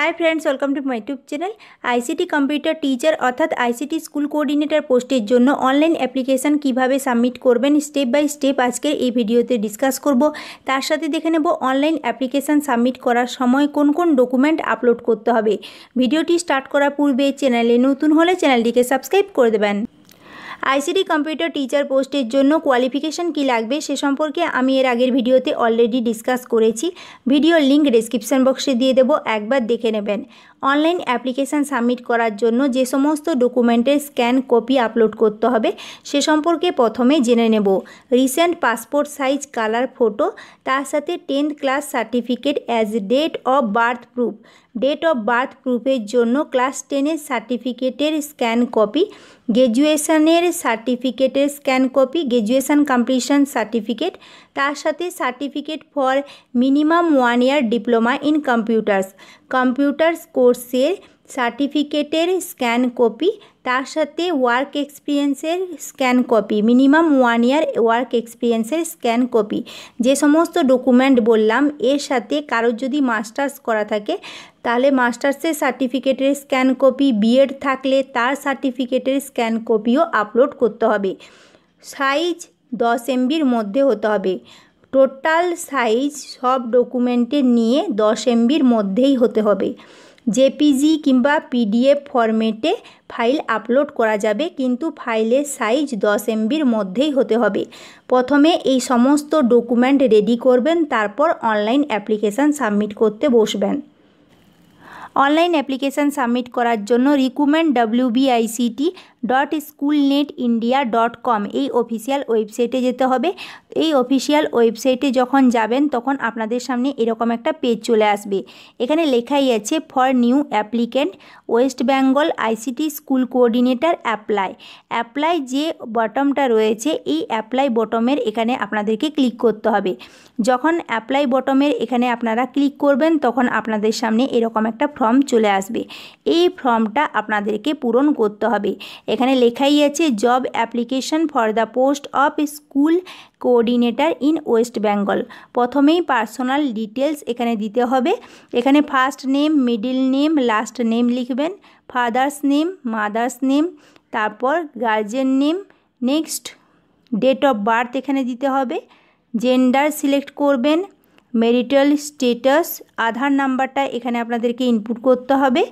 high friends welcome to my YouTube channel ICT computer teacher অর্থাৎ ICT school coordinator পোস্টের জন্য online application কীভাবে submit করবেন step by step আজকের এই ভিডিওতে ডিসকাস করব তার সাথে দেখে নেব অনলাইন অ্যাপ্লিকেশান সাবমিট করার সময় কোন কোন ডকুমেন্ট আপলোড করতে হবে ভিডিওটি স্টার্ট করার পূর্বে চ্যানেলে নতুন হলে চ্যানেলটিকে সাবস্ক্রাইব করে দেবেন আইসিডি কম্পিউটার টিচার পোস্টের জন্য কোয়ালিফিকেশান কি লাগবে সে সম্পর্কে আমি এর আগের ভিডিওতে অলরেডি ডিসকাস করেছি ভিডিওর লিঙ্ক ডিসক্রিপশান বক্সে দিয়ে দেবো একবার দেখে নেবেন অনলাইন অ্যাপ্লিকেশান সাবমিট করার জন্য যে সমস্ত ডকুমেন্টের স্ক্যান কপি আপলোড করতে হবে সে সম্পর্কে প্রথমে জেনে নেব recent passport size colour photo তার সাথে tenth class certificate as date of birth proof date of birth প্রুফের জন্য ক্লাস টেনের সার্টিফিকেটের স্ক্যান কপি গ্র্যাজুয়েশানের সার্টিফিকেটের স্ক্যান কপি গ্র্যাজুয়েশান কমপ্লিশন সার্টিফিকেট তার সাথে certificate for minimum one year diploma in computers computers কোর্সের সার্টিফিকেটের স্ক্যান কপি তার সাথে ওয়ার্ক এক্সপিরিয়েন্সের scan copy minimum one year work এক্সপিরিয়েন্সের স্ক্যান কপি যে সমস্ত ডকুমেন্ট বললাম এর সাথে কারোর যদি মাস্টার্স করা থাকে তাহলে মাস্টার্সের সার্টিফিকেটের স্ক্যান কপি বিএড থাকলে তার সার্টিফিকেটের স্ক্যান কপিও আপলোড করতে হবে সাইজ দশ এমবির মধ্যে হতে হবে টোটাল সাইজ সব ডকুমেন্টের নিয়ে দশ এমবির মধ্যেই হতে হবে জেপিজি কিংবা পিডিএফ ফরম্যাটে ফাইল আপলোড করা যাবে কিন্তু ফাইলের সাইজ দশ এমবির মধ্যেই হতে হবে প্রথমে এই সমস্ত ডকুমেন্ট রেডি করবেন তারপর অনলাইন অ্যাপ্লিকেশান সাবমিট করতে বসবেন অনলাইন অ্যাপ্লিকেশান সাবমিট করার জন্য recommend WBICT dot school net India dot com এই অফিসিয়াল ওয়েবসাইটে যেতে হবে এই অফিসিয়াল ওয়েবসাইটে যখন যাবেন তখন আপনাদের সামনে এরকম একটা পেজ চলে আসবে এখানে লেখাই আছে for new applicant West Bengal ICT school coordinator apply apply যে বটমটা রয়েছে এই অ্যাপ্লাই বটমের এখানে আপনাদেরকে ক্লিক করতে হবে যখন অ্যাপ্লাই বটমের এখানে আপনারা ক্লিক করবেন তখন আপনাদের সামনে এরকম একটা ফর্ম চলে আসবে এই ফর্মটা আপনাদেরকে পূরণ করতে হবে এখানে লেখাই আছে job application for the post of school coordinator in West Bengal প্রথমেই পার্সোনাল ডিটেলস এখানে দিতে হবে এখানে first name middle name last name লিখবেন ফাদার্স নেম মাদার্স নেম তারপর guardian name next date of birth এখানে দিতে হবে জেন্ডার সিলেক্ট করবেন মেরিটাল স্টেটাস আধার নাম্বারটা এখানে আপনাদেরকে ইনপুট করতে হবে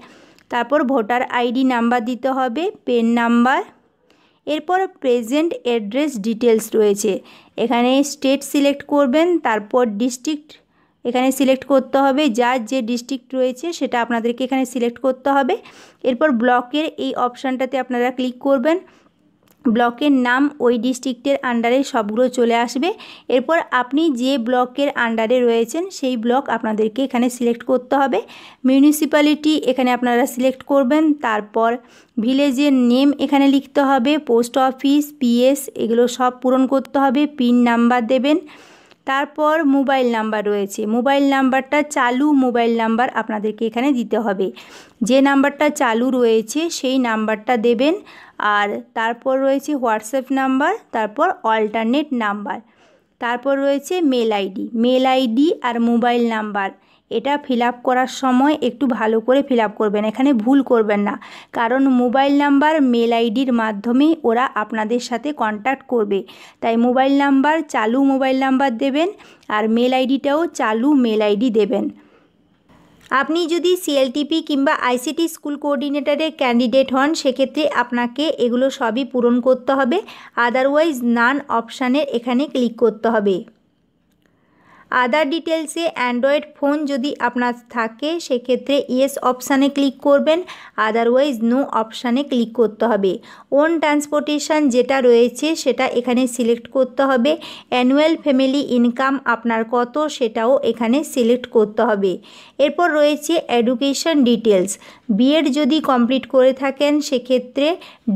তারপর ভোটার আইডি নাম্বার দিতে হবে পেন নাম্বার এরপর প্রেজেন্ট অ্যাড্রেস ডিটেলস রয়েছে এখানে স্টেট সিলেক্ট করবেন তারপর ডিস্ট্রিক্ট এখানে সিলেক্ট করতে হবে যার যে ডিস্ট্রিক্ট রয়েছে সেটা আপনাদেরকে এখানে সিলেক্ট করতে হবে এরপর ব্লকের এই অপশানটাতে আপনারা ক্লিক করবেন ব্লকের নাম ওই ডিস্ট্রিক্টের আন্ডারে সবগুলো চলে আসবে এরপর আপনি যে ব্লকের আন্ডারে রয়েছেন সেই ব্লক আপনাদেরকে এখানে সিলেক্ট করতে হবে মিউনিসিপ্যালিটি এখানে আপনারা সিলেক্ট করবেন তারপর ভিলেজের নেম এখানে লিখতে হবে পোস্ট অফিস পিএস এগুলো সব পূরণ করতে হবে পিন নাম্বার দেবেন তারপর মোবাইল নাম্বার রয়েছে মোবাইল নাম্বারটা চালু মোবাইল নাম্বার আপনাদেরকে এখানে দিতে হবে যে নাম্বারটা চালু রয়েছে সেই নাম্বারটা দেবেন আর তারপর রয়েছে হোয়াটসঅ্যাপ নাম্বার তারপর অল্টারনেট নাম্বার তারপর রয়েছে মেল আইডি মেল আইডি আর মোবাইল নাম্বার এটা ফিল করার সময় একটু ভালো করে ফিল করবেন এখানে ভুল করবেন না কারণ মোবাইল নাম্বার মেল আইডির মাধ্যমে ওরা আপনাদের সাথে কন্ট্যাক্ট করবে তাই মোবাইল নাম্বার চালু মোবাইল নাম্বার দেবেন আর মেল আইডিটাও চালু মেল আইডি দেবেন আপনি যদি সিএলটিপি কিংবা আইসিটি স্কুল কোঅর্ডিনেটরের ক্যান্ডিডেট হন সেক্ষেত্রে আপনাকে এগুলো সবই পূরণ করতে হবে আদারওয়াইজ নান অপশানের এখানে ক্লিক করতে হবে আদার ডিটেলসে অ্যান্ড্রয়েড ফোন যদি আপনার থাকে সেক্ষেত্রে ইয়েস অপশানে ক্লিক করবেন আদারওয়াইজ নো অপশানে ক্লিক করতে হবে ওন ট্রান্সপোর্টেশন যেটা রয়েছে সেটা এখানে সিলেক্ট করতে হবে অ্যানুয়াল ফ্যামিলি ইনকাম আপনার কত সেটাও এখানে সিলেক্ট করতে হবে এরপর রয়েছে এডুকেশন ডিটেলস বিএড যদি কমপ্লিট করে থাকেন সেক্ষেত্রে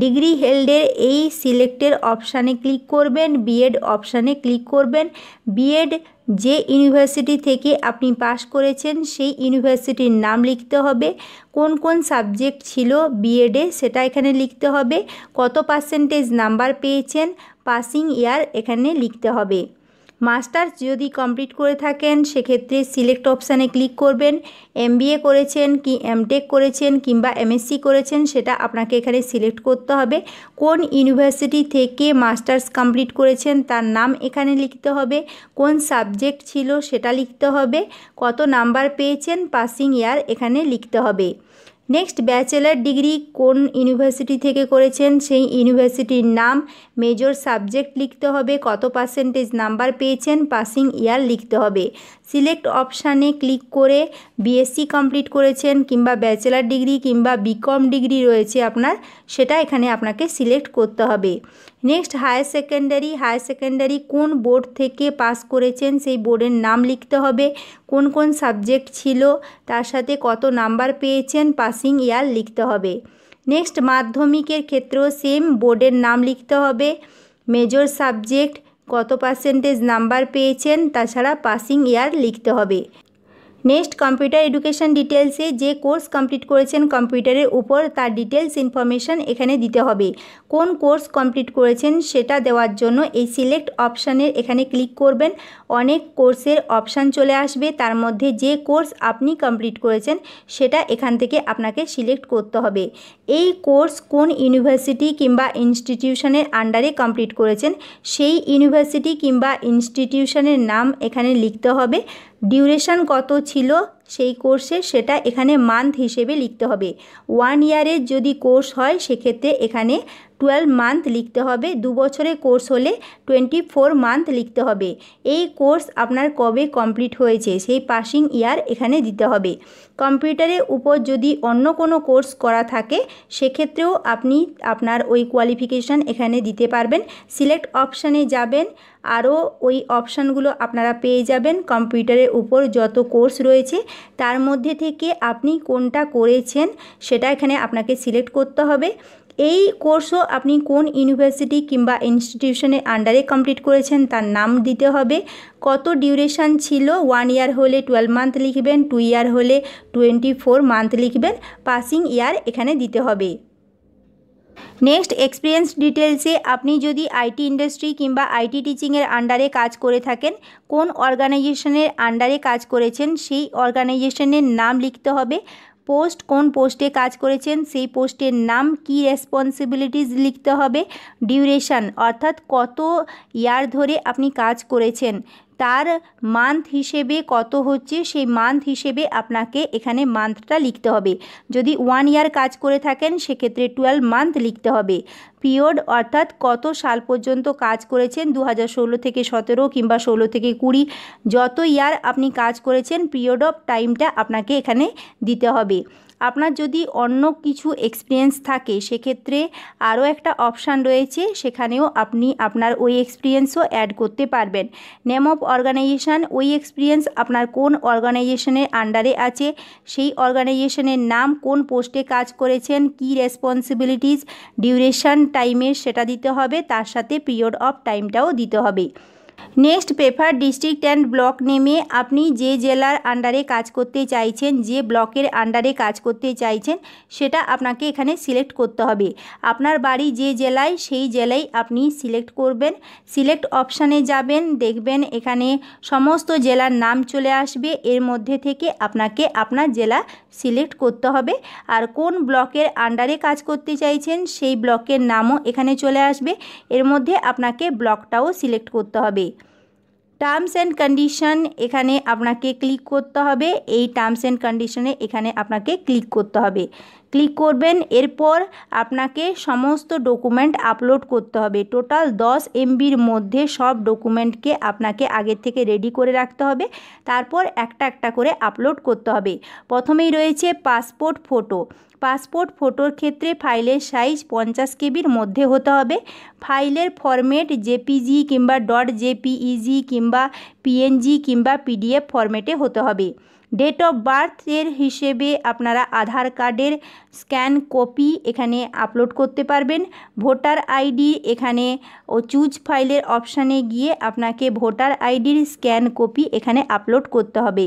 ডিগ্রি হেল্ডের এই সিলেক্টের অপশানে ক্লিক করবেন বিএড অপশানে ক্লিক করবেন বিএড যে ইউনিভার্সিটি থেকে আপনি পাশ করেছেন সেই ইউনিভার্সিটির নাম লিখতে হবে কোন কোন সাবজেক্ট ছিল বিএডে সেটা এখানে লিখতে হবে কত পার্সেন্টেজ নাম্বার পেয়েছেন পাসিং ইয়ার এখানে লিখতে হবে মাস্টার্স যদি কমপ্লিট করে থাকেন সেক্ষেত্রে সিলেক্ট অপশানে ক্লিক করবেন এম করেছেন কি এমটেক করেছেন কিংবা এমএসসি করেছেন সেটা আপনাকে এখানে সিলেক্ট করতে হবে কোন ইউনিভার্সিটি থেকে মাস্টার্স কমপ্লিট করেছেন তার নাম এখানে লিখতে হবে কোন সাবজেক্ট ছিল সেটা লিখতে হবে কত নাম্বার পেয়েছেন পাসিং ইয়ার এখানে লিখতে হবে নেক্সট ব্যাচেলার ডিগ্রি কোন ইউনিভার্সিটি থেকে করেছেন সেই ইউনিভার্সিটির নাম মেজর সাবজেক্ট লিখতে হবে কত পার্সেন্টেজ নাম্বার পেয়েছেন পাসিং ইয়ার লিখতে হবে সিলেক্ট অপশানে ক্লিক করে বিএসসি কমপ্লিট করেছেন কিংবা ব্যাচেলার ডিগ্রি কিংবা বিকম ডিগ্রি রয়েছে আপনার সেটা এখানে আপনাকে সিলেক্ট করতে হবে next higher secondary higher secondary কোন বোর্ড থেকে পাস করেছেন সেই বোর্ডের নাম লিখতে হবে কোন কোন সাবজেক্ট ছিল তার সাথে কত নাম্বার পেয়েছেন পাস পাসিং ইয়ার লিখতে হবে নেক্সট মাধ্যমিকের ক্ষেত্রেও সেম বোর্ডের নাম লিখতে হবে মেজর সাবজেক্ট কত পার্সেন্টেজ নাম্বার পেয়েছেন তাছাড়া পাসিং ইয়ার লিখতে হবে নেক্সট কম্পিউটার এডুকেশান ডিটেলসে যে কোর্স কমপ্লিট করেছেন কম্পিউটারের উপর তার ডিটেলস ইনফরমেশান এখানে দিতে হবে কোন কোর্স কমপ্লিট করেছেন সেটা দেওয়ার জন্য এই সিলেক্ট অপশানের এখানে ক্লিক করবেন অনেক কোর্সের অপশান চলে আসবে তার মধ্যে যে কোর্স আপনি কমপ্লিট করেছেন সেটা এখান থেকে আপনাকে সিলেক্ট করতে হবে এই কোর্স কোন ইউনিভার্সিটি কিংবা ইনস্টিটিউশনের আন্ডারে কমপ্লিট করেছেন সেই ইউনিভার্সিটি কিংবা ইনস্টিটিউশনের নাম এখানে লিখতে হবে ডিউরেশান কত ছিল সেই কোর্সে সেটা এখানে মান্থ হিসেবে লিখতে হবে ওয়ান ইয়ারের যদি কোর্স হয় সেক্ষেত্রে এখানে টুয়েলভ মান্থ লিখতে হবে দু বছরের কোর্স হলে টোয়েন্টি ফোর মান্থ লিখতে হবে এই কোর্স আপনার কবে কমপ্লিট হয়েছে সেই পাসিং ইয়ার এখানে দিতে হবে কম্পিউটারের উপর যদি অন্য কোনো কোর্স করা থাকে সেক্ষেত্রেও আপনি আপনার ওই কোয়ালিফিকেশান এখানে দিতে পারবেন সিলেক্ট অপশানে যাবেন আরও ওই অপশানগুলো আপনারা পেয়ে যাবেন কম্পিউটারের উপর যত কোর্স রয়েছে তার মধ্যে থেকে আপনি কোনটা করেছেন সেটা এখানে আপনাকে সিলেক্ট করতে হবে এই কোর্সও আপনি কোন ইউনিভার্সিটি কিংবা ইনস্টিটিউশনের আন্ডারে কমপ্লিট করেছেন তার নাম দিতে হবে কত ডিউরেশান ছিল ওয়ান ইয়ার হলে টুয়েলভ মান্থ লিখবেন টু ইয়ার হলে টোয়েন্টি ফোর মান্থ লিখবেন পাসিং ইয়ার এখানে দিতে হবে নেক্সট এক্সপিরিয়েন্স ডিটেলসে আপনি যদি আইটি ইন্ডাস্ট্রি কিংবা আইটি টিচিংয়ের আন্ডারে কাজ করে থাকেন কোন অর্গানাইজেশনের আন্ডারে কাজ করেছেন সেই অর্গানাইজেশনের নাম লিখতে হবে পোস্ট কোন পোস্টে কাজ করেছেন সেই পোস্টের নাম কি রেসপন্সিবিলিটিস লিখতে হবে ডিউরেশান অর্থাৎ কত ইয়ার ধরে আপনি কাজ করেছেন তার মান্থ হিসেবে কত হচ্ছে সেই মান্থ হিসেবে আপনাকে এখানে মান্থটা লিখতে হবে যদি ওয়ান ইয়ার কাজ করে থাকেন সেক্ষেত্রে টুয়েলভ মান্থ লিখতে হবে পিরিয়ড অর্থাৎ কত সাল পর্যন্ত কাজ করেছেন দু থেকে সতেরো কিংবা ষোলো থেকে কুড়ি যত ইয়ার আপনি কাজ করেছেন পিরিয়ড অফ টাইমটা আপনাকে এখানে দিতে হবে আপনার যদি অন্য কিছু এক্সপিরিয়েন্স থাকে সেক্ষেত্রে আরও একটা অপশান রয়েছে সেখানেও আপনি আপনার ওই এক্সপিরিয়েন্সও অ্যাড করতে পারবেন নেম অফ অর্গানাইজেশান ওই এক্সপিরিয়েন্স আপনার কোন অর্গানাইজেশনের আন্ডারে আছে সেই অর্গানাইজেশনের নাম কোন পোস্টে কাজ করেছেন কি রেসপন্সিবিলিটিস ডিউরেশান টাইমের সেটা দিতে হবে তার সাথে পিরিয়ড অফ টাইমটাও দিতে হবে next paper district and block নেমে আপনি যে জেলার আন্ডারে কাজ করতে চাইছেন যে ব্লকের আন্ডারে কাজ করতে চাইছেন সেটা আপনাকে এখানে সিলেক্ট করতে হবে আপনার বাড়ি যে জেলায় সেই জেলায় আপনি সিলেক্ট করবেন সিলেক্ট অপশানে যাবেন দেখবেন এখানে সমস্ত জেলার নাম চলে আসবে এর মধ্যে থেকে আপনাকে আপনার জেলা সিলেক্ট করতে হবে আর কোন ব্লকের আন্ডারে কাজ করতে চাইছেন সেই ব্লকের নামও এখানে চলে আসবে এর মধ্যে আপনাকে ব্লকটাও সিলেক্ট করতে হবে টার্মস অ্যান্ড কন্ডিশন এখানে আপনাকে ক্লিক করতে হবে এই টার্মস অ্যান্ড কন্ডিশনে এখানে আপনাকে ক্লিক করতে হবে ক্লিক করবেন এরপর আপনাকে সমস্ত ডকুমেন্ট আপলোড করতে হবে টোটাল দশ এমবির মধ্যে সব ডকুমেন্টকে আপনাকে আগের থেকে রেডি করে রাখতে হবে তারপর একটা একটা করে আপলোড করতে হবে প্রথমেই রয়েছে পাসপোর্ট ফটো পাসপোর্ট ফটোর ক্ষেত্রে ফাইলের সাইজ পঞ্চাশ কেবির মধ্যে হতে হবে ফাইলের ফরম্যাট জেপিজি কিংবা ডট জেপিইজি কিংবা পিএনজি কিংবা পিডিএফ ফরম্যাটে হতে হবে ডেট অফ বার্থের হিসেবে আপনারা আধার কার্ডের স্ক্যান কপি এখানে আপলোড করতে পারবেন ভোটার আইডি এখানে ও চুজ ফাইলের অপশানে গিয়ে আপনাকে ভোটার আইডির স্ক্যান কপি এখানে আপলোড করতে হবে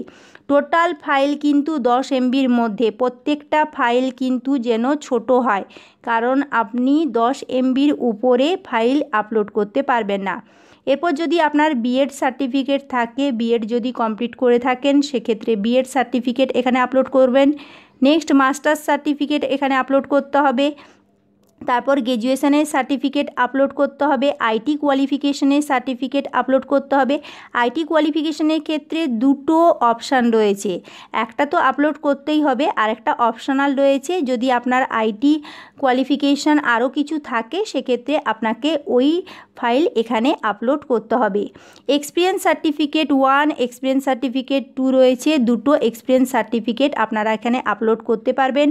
টোটাল ফাইল কিন্তু দশ এমবির মধ্যে প্রত্যেকটা ফাইল কিন্তু যেন ছোট হয় কারণ আপনি দশ এমবির উপরে ফাইল আপলোড করতে পারবেন না এরপর যদি আপনার বিএড সার্টিফিকেট থাকে বিএড যদি কমপ্লিট করে থাকেন সেক্ষেত্রে বিএড সার্টিফিকেট এখানে আপলোড করবেন নেক্সট মাস্টার্স সার্টিফিকেট এখানে আপলোড করতে হবে তারপর গ্র্যাজুয়েশানের সার্টিফিকেট আপলোড করতে হবে আইটি কোয়ালিফিকেশনের সার্টিফিকেট আপলোড করতে হবে আইটি কোয়ালিফিকেশনের ক্ষেত্রে দুটো অপশান রয়েছে একটা তো আপলোড করতেই হবে আর একটা অপশনাল রয়েছে যদি আপনার আইটি কোয়ালিফিকেশান আরও কিছু থাকে সেক্ষেত্রে আপনাকে ওই ফাইল এখানে আপলোড করতে হবে experience certificate one experience certificate two রয়েছে দুটো এক্সপিরিয়েন্স সার্টিফিকেট আপনারা এখানে আপলোড করতে পারবেন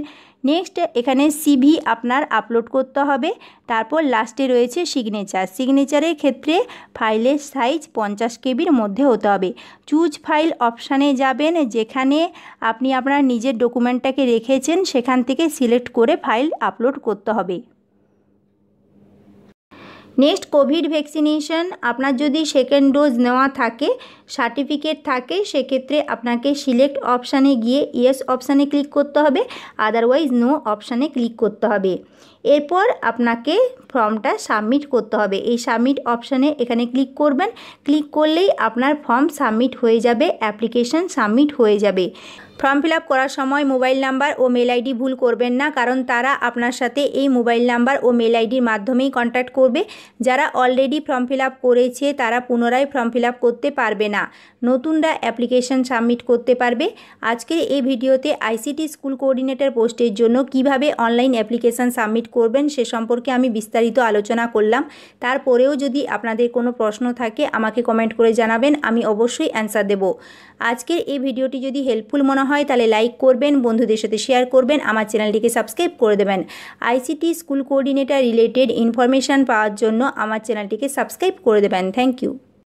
নেক্সট এখানে সিভি আপনার আপলোড করতে হবে তারপর লাস্টে রয়েছে সিগনেচার সিগনেচারের ক্ষেত্রে ফাইলের সাইজ পঞ্চাশ কেবির মধ্যে হতে হবে চুজ ফাইল অপশানে যাবেন যেখানে আপনি আপনার নিজের ডকুমেন্টটাকে রেখেছেন সেখান থেকে সিলেক্ট করে ফাইল আপলোড করতে হবে নেক্সট কোভিড ভ্যাকসিনেশন আপনার যদি সেকেন্ড ডোজ নেওয়া থাকে সার্টিফিকেট থাকে সেক্ষেত্রে আপনাকে সিলেক্ট অপশানে গিয়ে ইয়েস অপশানে ক্লিক করতে হবে আদারওয়াইজ নো অপশানে ক্লিক করতে হবে এরপর আপনাকে ফর্মটা সাবমিট করতে হবে এই সাবমিট অপশানে এখানে ক্লিক করবেন ক্লিক করলেই আপনার ফর্ম সাবমিট হয়ে যাবে অ্যাপ্লিকেশান সাবমিট হয়ে যাবে ফর্ম ফিল করার সময় মোবাইল নাম্বার ও মেল আইডি ভুল করবেন না কারণ তারা আপনার সাথে এই মোবাইল নাম্বার ও মেল আইডির মাধ্যমেই কন্ট্যাক্ট করবে যারা অলরেডি ফর্ম ফিল করেছে তারা পুনরায় ফর্ম ফিল করতে পারবে না নতুনরা অ্যাপ্লিকেশন সাবমিট করতে পারবে আজকের এই ভিডিওতে আইসিটি স্কুল কোঅর্ডিনেটর পোস্টের জন্য কিভাবে অনলাইন অ্যাপ্লিকেশন সাবমিট করবেন সে সম্পর্কে আমি বিস্তারিত আলোচনা করলাম তারপরেও যদি আপনাদের কোনো প্রশ্ন থাকে আমাকে কমেন্ট করে জানাবেন আমি অবশ্যই অ্যান্সার দেব আজকের এই ভিডিওটি যদি হেল্পফুল মনে হয় তাহলে লাইক করবেন বন্ধুদের সাথে শেয়ার করবেন আমার চ্যানেলটিকে সাবস্ক্রাইব করে দেবেন ICT school coordinator related information পাওয়ার জন্য আমার চ্যানেলটিকে সাবস্ক্রাইব করে দেবেন থ্যাংক ইউ